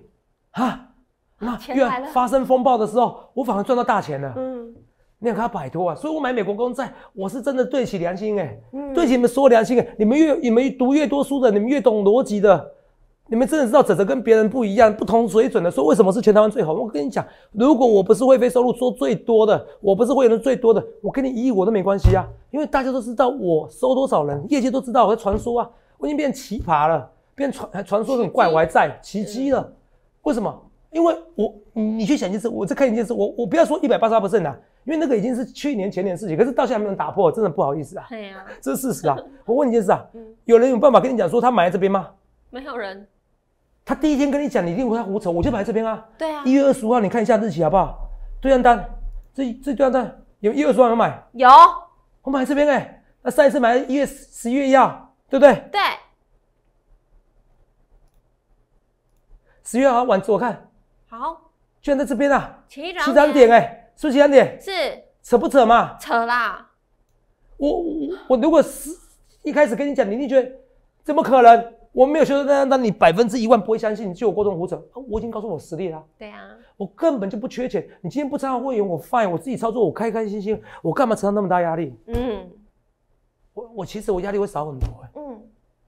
哈，那越发生风暴的时候，我反而赚到大钱了。嗯，你可以摆脱啊，所以我买美国公债，我是真的对起良心哎，对起你们说良心哎，你们越你们读越多书的，你们越懂逻辑的，你们真的知道哲哲跟别人不一样，不同水准的说为什么是全台湾最好。我跟你讲，如果我不是会飞收入收最多的，我不是会员最多的，我跟你一亿我都没关系啊，因为大家都知道我收多少人，业界都知道，我在传说啊，我已经变奇葩了。别人传传说很怪，我还在奇迹了，为什么？因为我你去想一件事，我在看一件事，我我不要说一百八十八不胜了，因为那个已经是去年前年的事情，可是到现在还没有打破，真的不好意思啊。对啊，这是事实啊。我问你一件事啊，有人有办法跟你讲说他买在这边吗？没有人。他第一天跟你讲，你一定会他胡扯，我就买这边啊。对啊，一月二十五号，你看一下日期好不好？对账单，这这对账单有一月二十五号有买？有，我买这边哎。那上一次买一月十一月一号，对不对？对。十月好往左看，好，居然在这边啊。起涨点哎，是不是起涨点，是扯不扯嘛？扯啦！我我如果是一开始跟你讲，你你觉得怎么可能？我没有销售单，那你百分之一万不会相信，就有过这胡扯？我已经告诉我实力了，对啊，我根本就不缺钱。你今天不参加会员，我 fine，我自己操作，我开开心心，我干嘛承担那么大压力？嗯，我我其实我压力会少很多，嗯。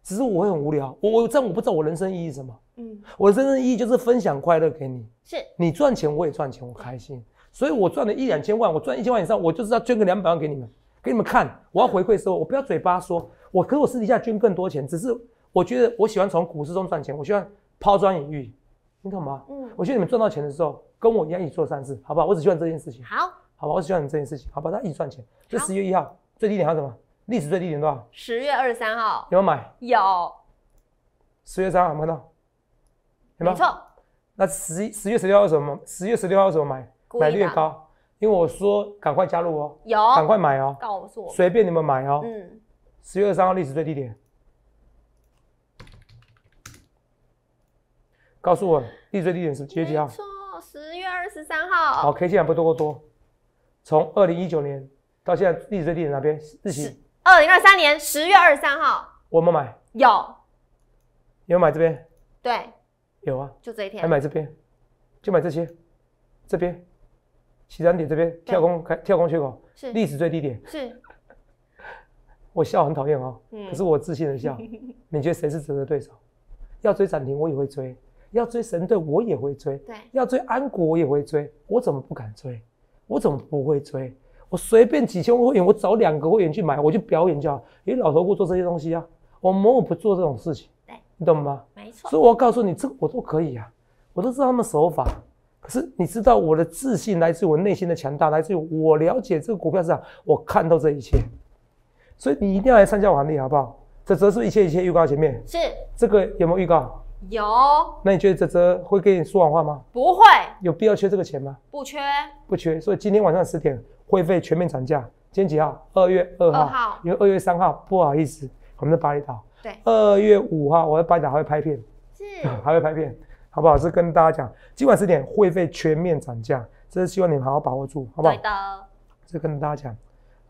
只是我会很无聊，我我这样我不知道我人生意义什么。嗯，我的人生意义就是分享快乐给你，是你赚钱我也赚钱，我开心。所以我赚了一两千万，我赚一千万以上，我就是要捐个两百万给你们，给你们看。我要回馈的时候，我不要嘴巴说，我可我私底下捐更多钱。只是我觉得我喜欢从股市中赚钱，我喜欢抛砖引玉，你懂吗？嗯，我希望你们赚到钱的时候，跟我一样一起做善事，好不好？我只希望这件事情好，好吧？我只希望你这件事情好，大家一起赚钱。是十月一号最低点还有什么？历史最低点多少？十月二十三号。有买？有。十月三号看到？没错。那十十月十六号什么？十月十六号什么买？买越高。因为我说赶快加入哦，有，赶快买哦，告诉我。随便你们买哦。嗯。十月二十三号历史最低点，告诉我历史最低点是几月几号？没十月二十三号。好，K 线还不多不多。从二零一九年到现在，历史最低点哪边？日期。二零二三年十月二十三号，我们买有，有买这边，对，有啊，就这一天还买这边，就买这些，这边起涨点这边跳空开跳空缺口，历史最低点是。我笑很讨厌啊，可是我自信的笑。你觉得谁是真的对手？要追涨停我也会追，要追神队我也会追，对，要追安国我也会追，我怎么不敢追？我怎么不会追？我随便几千个会员，我找两个会员去买，我就表演就叫，哎，老头不做这些东西啊，我某某不做这种事情，对你懂吗？没错，所以我告诉你，这个我都可以啊，我都知道他们手法。可是你知道我的自信来自我内心的强大，来自我了解这个股票市场，我看到这一切。所以你一定要来参加我行列，好不好？泽泽是一切一切预告前面是这个有没有预告？有。那你觉得泽泽会跟你说谎话吗？不会。有必要缺这个钱吗？不缺，不缺。所以今天晚上十点。会费全面涨价，今天几号？二月二号。二号，因为二月三号不好意思，我们在巴厘岛。对，二月五号我在巴厘岛还会拍片，是还会拍片，好不好？是跟大家讲，今晚十点会费全面涨价，这是希望你们好好把握住，好不好？是跟大家讲，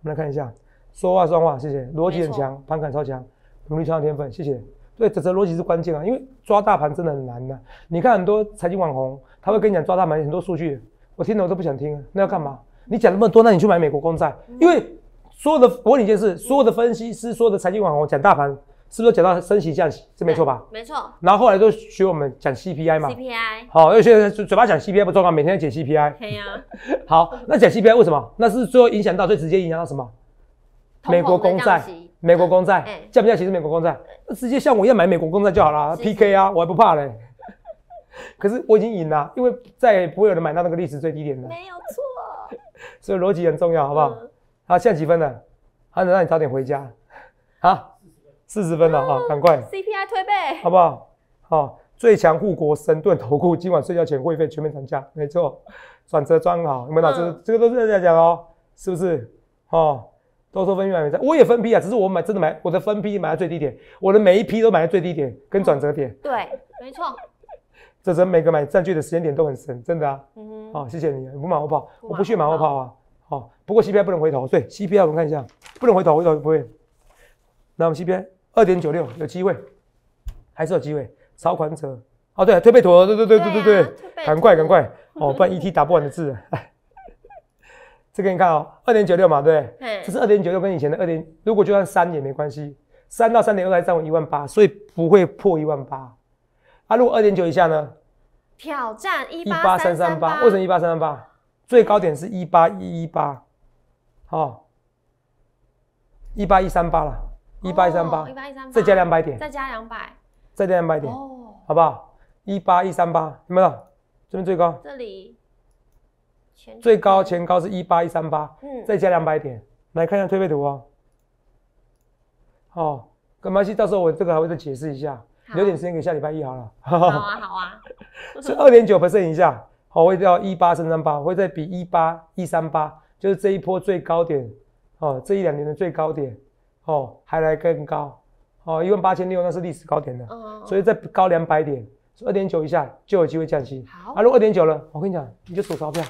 我们来看一下，说话算话，谢谢，逻辑很强，盘感超强，努力超到天分，谢谢。对，这是逻辑是关键啊，因为抓大盘真的很难的。你看很多财经网红，他会跟你讲抓大盘很多数据，我听了我都不想听，那要干嘛？你讲那么多，那你去买美国公债，因为所有的问你一件事，所有的分析师、所有的财经网红讲大盘，是不是讲到升息降息？这没错吧？没错。然后后来都学我们讲 CPI 嘛，CPI。好，有些人嘴巴讲 CPI 不重要，每天讲 CPI。好，那讲 CPI 为什么？那是最后影响到最直接影响到什么？美国公债，美国公债降不降息是美国公债，直接像我一样买美国公债就好了，PK 啊，我还不怕嘞。可是我已经赢了，因为再也不会有人买到那个历史最低点的。没有错。所以逻辑很重要，好不好？好，现在几分了？还能让你早点回家。好，四十分了啊，赶快。CPI 推背，好不好？好，最强护国神盾头箍，今晚睡觉前会费全面涨价，没错。转折装好，你们老师这个都是在讲哦，是不是？哦，都说分批买，我也分批啊，只是我买真的买，我的分批买在最低点，我的每一批都买在最低点跟转折点。对，没错。这人每个买占据的时间点都很深，真的啊。哦，谢谢你。不马后炮，我不去马后炮啊。哦，不过 C P I 不能回头，对，C P I 我们看一下，不能回头，回头不会。那我们 C P I 二点九六，有机会，还是有机会。操款者，哦对，推背图，对对对对对对，赶快赶快。哦，不然 E T 打不完的字。哎，这个你看哦，二点九六嘛，对这是二点九六跟以前的二点，如果就算三也没关系，三到三点二还占我一万八，所以不会破一万八。啊，如果二点九以下呢？挑战一八三三八，为什么一八三三八？最高点是一八一一八，哦，一八一三八了，一八一三八，一八一三八，再加两百点，再加两百，再加两百点，哦，好不好？一八一三八，有没有？这边最高，这里前最高前高是一八一三八，嗯，再加两百点，来看一下推背图哦，好，干嘛去？到时候我这个还会再解释一下。留点时间给下礼拜一好了。好啊，好啊。是 二点九 percent 以下，哦，会到一八三三八，会再比一八一三八，就是这一波最高点，哦，这一两年的最高点，哦，还来更高，哦，一万八千六那是历史高点的，所以再高两百点，二点九一下就有机会降息。好，啊，如果二点九了，我跟你讲，你就数钞票。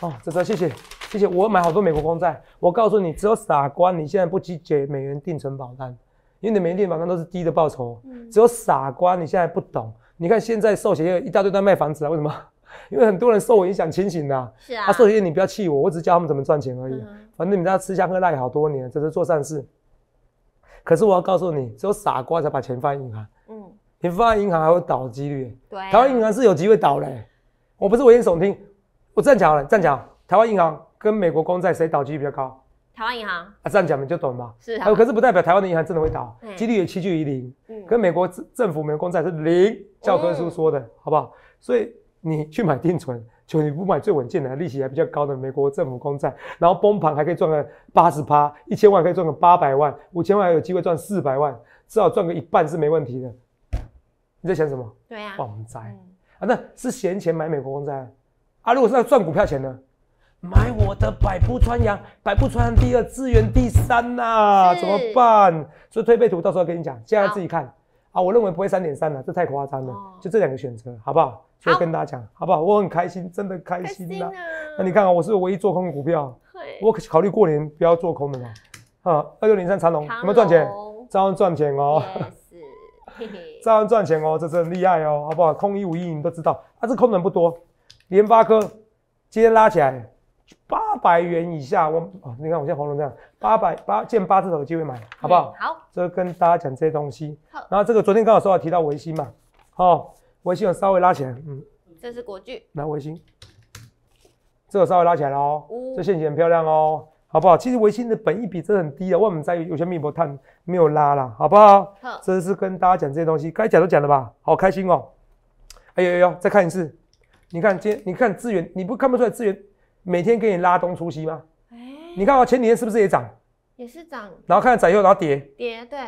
哦，泽泽，谢谢，谢谢。我买好多美国公债，我告诉你，只有傻瓜，你现在不积解美元定存保单。因为你每天网上都是低的报酬，只有傻瓜。你现在不懂，你看现在寿险业一大堆在卖房子啊？为什么？因为很多人受我影响清醒的。是啊。寿险你不要气我，我只教他们怎么赚钱而已。反正你们家吃香喝辣好多年，只是做善事。可是我要告诉你，只有傻瓜才把钱放银行。嗯。你放在银行还会倒的几率。对。台湾银行是有机会倒嘞，我不是危言耸听。我正巧嘞，正巧台湾银行跟美国公债谁倒几率比较高？台湾银行啊，这样讲你就懂嘛。是，可是不代表台湾的银行真的会倒，几率也七俱于零。嗯，是美国政府美国公债是零，教科书说的，好不好？所以你去买定存，求你不买最稳健的利息还比较高的美国政府公债，然后崩盘还可以赚个八十趴，一千万可以赚个八百万，五千万还有机会赚四百万，至少赚个一半是没问题的。你在想什么？对啊，公债啊，那是闲钱买美国公债啊。如果是赚股票钱呢？买我的百步穿杨，百步穿杨第二，资源第三呐，怎么办？所以推背图到时候跟你讲，现在自己看啊。我认为不会三点三了，这太夸张了。就这两个选择，好不好？就跟大家讲，好不好？我很开心，真的开心啊。那你看啊，我是唯一做空股票，我考虑过年不要做空的嘛。啊，二六零三长隆有没有赚钱？照样赚钱哦，嘿嘿，照样赚钱哦，这真厉害哦，好不好？空一五一你都知道啊，这空人不多。联发科今天拉起来。八百元以下，我哦，你看我像黄龙这样，八百八见八字头的机会买，好不好？好，这是跟大家讲这些东西。然后这个昨天刚好说到提到维新嘛，好，维新有稍微拉起来，嗯，这是国剧，那维新，这个稍微拉起来了哦，这线也很漂亮哦，好不好？其实维新的本意比真的很低啊，为什么在有些密膜探没有拉啦，好不好？好，这是跟大家讲这些东西，该讲都讲了吧，好开心哦。哎呦呦，再看一次，你看今你看资源，你不看不出来资源？每天给你拉东出西吗？哎，你看我前几天是不是也涨？也是涨，然后看涨又然后跌，跌对，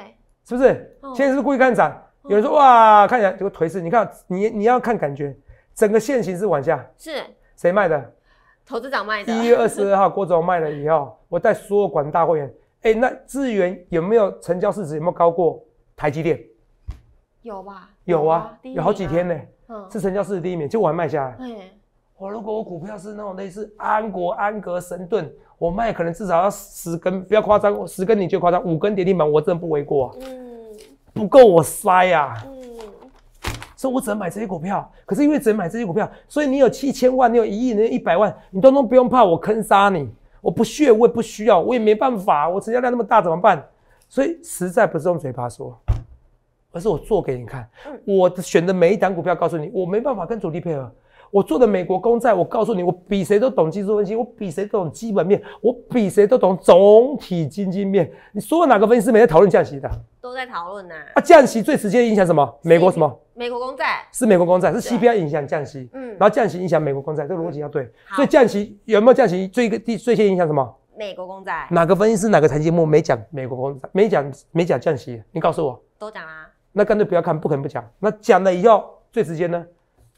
是不是？现在是故意看涨，有人说哇，看起来这个颓势。你看你你要看感觉，整个线型是往下。是谁卖的？投资长卖的。一月二十二号，郭总卖了以后，我带所有管大会员，哎，那资源有没有成交市值有没有高过台积电？有吧？有啊，有好几天呢，是成交市值第一名，就我还卖下来。我如果我股票是那种类似安国、安格、神盾，我卖可能至少要十根，不要夸张，十根你就夸张，五根跌停板，我真的不为过啊。嗯，不够我塞呀。嗯，所以我只能买这些股票。可是因为只能买这些股票，所以你有七千万，你有一亿，你有一百万，你通通不用怕我坑杀你，我不屑，我也不需要，我也没办法，我成交量那么大怎么办？所以实在不是用嘴巴说，而是我做给你看。我选的每一档股票，告诉你我没办法跟主力配合。我做的美国公债，我告诉你，我比谁都懂技术分析，我比谁懂基本面，我比谁都懂总体经济面。你说哪个分析师没在讨论降息的？都在讨论呐。啊，降息最直接影响什么？美国什么？美国公债。是美国公债，是 CPI 影响降息。嗯，然后降息影响美国公债，这个逻辑要对。所以降息有没有降息最最最先影响什么？美国公债。哪个分析师哪个财经节目没讲美国公债？没讲没讲降息？你告诉我。都讲啊。那干脆不要看，不可能不讲。那讲了以后最直接呢？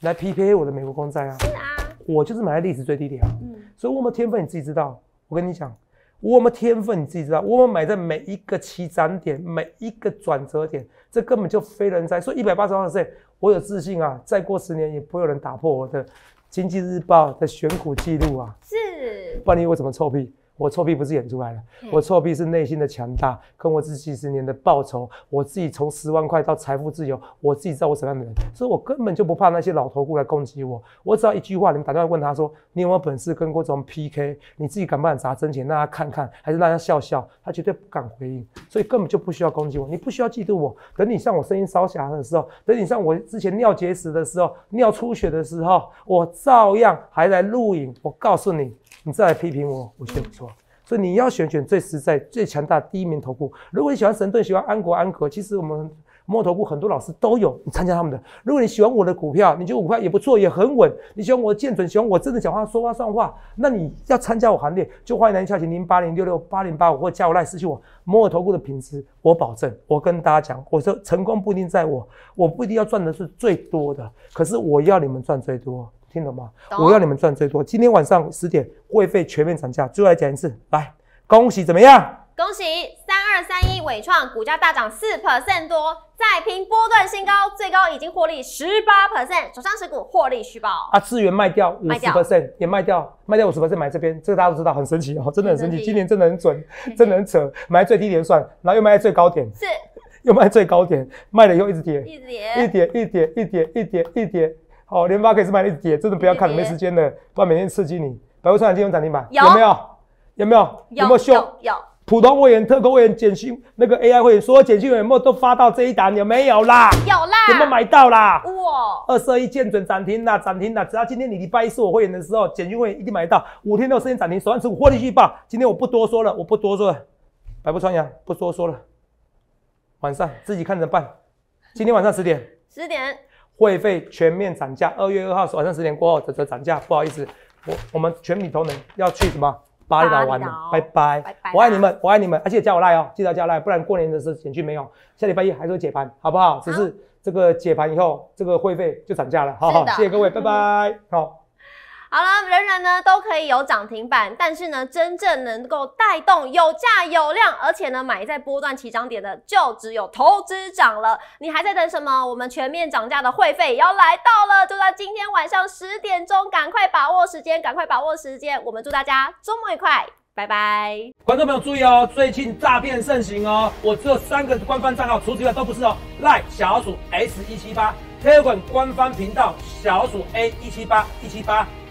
来 PK 我的美国公债啊！是啊，我就是买在历史最低点啊！嗯，所以我们天分你自己知道。我跟你讲，我们天分你自己知道。我们买在每一个起涨点，每一个转折点，这根本就非人哉。所以一百八十万岁，我有自信啊，再过十年也不会有人打破我的《经济日报》的选股记录啊！是，不然你我怎么臭屁。我臭屁不是演出来的，我臭屁是内心的强大，跟我这几十年的报酬，我自己从十万块到财富自由，我自己知道我什么样的人，所以我根本就不怕那些老头过来攻击我。我只要一句话，你们打电话问他说：“你有没有本事跟郭总 PK？你自己敢不敢砸真钱？让他看看，还是让他笑笑？”他绝对不敢回应，所以根本就不需要攻击我，你不需要嫉妒我。等你像我声音沙哑的时候，等你像我之前尿结石的时候、尿出血的时候，我照样还来录影。我告诉你。你再来批评我，我觉得不错。所以你要选选最实在、最强大第一名头股。如果你喜欢神盾，喜欢安国安格，其实我们摸头部很多老师都有，你参加他们的。如果你喜欢我的股票，你觉得五块也不错，也很稳。你喜欢我剑准，喜欢我真的讲话，说话算话。那你要参加我行列，就欢迎来加群零八零六六八零八五或加我来私信我摸我头部的品质，我保证。我跟大家讲，我说成功不一定在我，我不一定要赚的是最多的，可是我要你们赚最多。听懂吗？我要你们赚最多。今天晚上十点，会费全面涨价，最后来讲一次，来，恭喜怎么样？恭喜！三二三一伟创股价大涨四 percent 多，再拼波段新高，最高已经获利十八 percent，手上持股获利续报。啊，资源卖掉五十 percent，也卖掉，卖掉五十 percent，买这边，这个大家都知道，很神奇哦，真的很神奇，今年真的很准，真的很扯，买最低点算，然后又卖最高点，是，又卖最高点，卖了又一直跌，一直跌，一点，一点，一点，一点，一点。哦，联发可以是买一节，真的不要看了，没时间了，不然每天刺激你。百步穿杨，今天涨停板有没有？有没有？有没有？有。有。普通会员、特工会员、减讯那个 AI 会员，所有简讯有没有都发到这一档？有没有啦？有啦。有没有买到啦？哇！二二一见准涨停啦，涨停啦！只要今天你礼拜一是我会员的时候，减讯会员一定买到。五天都有时间涨停，手万持股获利去报。今天我不多说了，我不多说了，百步穿杨不多说了。晚上自己看着办。今天晚上十点。十点。会费全面涨价，二月二号晚上十点过后则则涨价。不好意思，我我们全米同仁要去什么巴厘岛玩了，拜拜，我爱你们，我爱你们，而且加我赖哦，记得加赖，不然过年的时候减去没有。下礼拜一还是会解盘，好不好？只是这个解盘以后，这个会费就涨价了。好好，谢谢各位，拜拜。好，好了，我们。呢都可以有涨停板，但是呢，真正能够带动有价有量，而且呢买在波段起涨点的，就只有投资涨了。你还在等什么？我们全面涨价的会费也要来到了，就在今天晚上十点钟，赶快把握时间，赶快把握时间。我们祝大家周末愉快，拜拜。观众朋友注意哦，最近诈骗盛行哦，我有三个官方账号，除此之外都不是哦。赖小鼠 s 一七八，T 腾讯官方频道小鼠 a 一七八一七八。